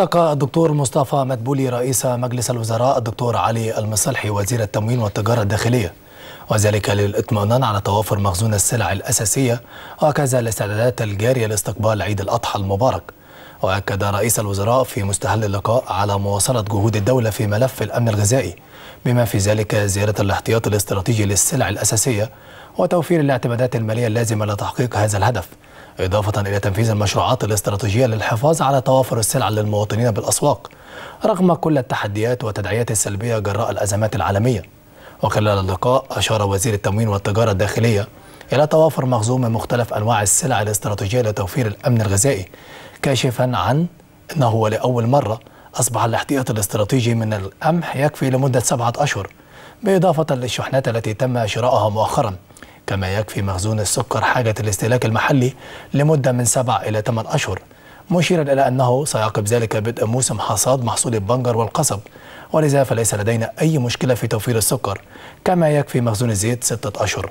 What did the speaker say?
التقى الدكتور مصطفى مدبولي رئيس مجلس الوزراء الدكتور علي المصلحي وزير التموين والتجارة الداخلية وذلك للاطمئنان على توافر مخزون السلع الأساسية وكذا الاستعدادات الجارية لاستقبال عيد الأضحى المبارك وأكد رئيس الوزراء في مستهل اللقاء على مواصلة جهود الدولة في ملف الأمن الغذائي بما في ذلك زيارة الاحتياط الاستراتيجي للسلع الأساسية وتوفير الاعتمادات المالية اللازمة لتحقيق هذا الهدف إضافة إلى تنفيذ المشروعات الاستراتيجية للحفاظ على توافر السلع للمواطنين بالأسواق رغم كل التحديات وتدعيات السلبية جراء الأزمات العالمية وخلال اللقاء أشار وزير التموين والتجارة الداخلية إلى توافر مخزون من مختلف أنواع السلع الاستراتيجية لتوفير الأمن الغذائي كاشفا عن أنه لأول مرة أصبح الاحتياط الاستراتيجي من القمح يكفي لمدة سبعة أشهر بإضافة للشحنات التي تم شراؤها مؤخراً كما يكفي مخزون السكر حاجة الاستهلاك المحلي لمدة من 7 إلى 8 أشهر مشيرا إلى أنه سيعقب ذلك بدء موسم حصاد محصول البنجر والقصب ولذا فليس لدينا أي مشكلة في توفير السكر كما يكفي مخزون الزيت 6 أشهر